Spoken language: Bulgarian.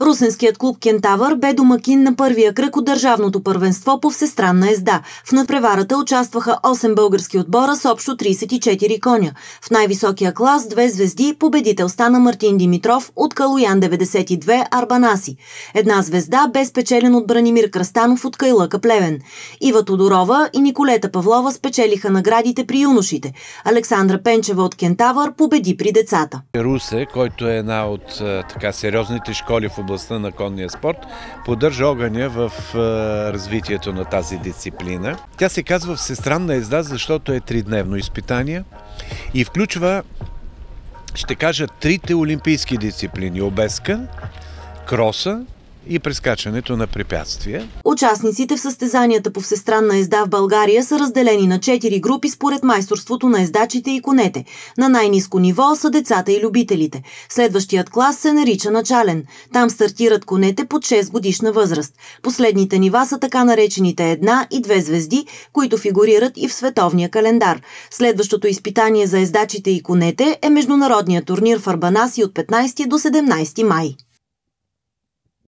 Русенският клуб Кентавър бе домакин на първия кръг от държавното първенство по всестранна езда. В надпреварата участваха 8 български отбора с общо 34 коня. В най-високия клас две звезди победител стана Мартин Димитров от Калоян 92 Арбанаси. Една звезда бе спечелен от Бранимир Крастанов от Кайлъка Плевен. Ива Тодорова и Николета Павлова спечелиха наградите при юношите. Александра Пенчева от Кентавър победи при децата. Русе, който е една от така сериозните школи в областта на конния спорт, поддържа огъня в е, развитието на тази дисциплина. Тя се казва всестранна езда, защото е тридневно изпитание и включва, ще кажа, трите олимпийски дисциплини – обеска, кроса и прескачането на препятствия. Участниците в състезанията по всестранна езда в България са разделени на 4 групи според майсторството на ездачите и конете. На най-низко ниво са децата и любителите. Следващият клас се нарича начален. Там стартират конете под 6 годишна възраст. Последните нива са така наречените една и две звезди, които фигурират и в световния календар. Следващото изпитание за ездачите и конете е международният турнир в Арбанаси от 15 до 17 май.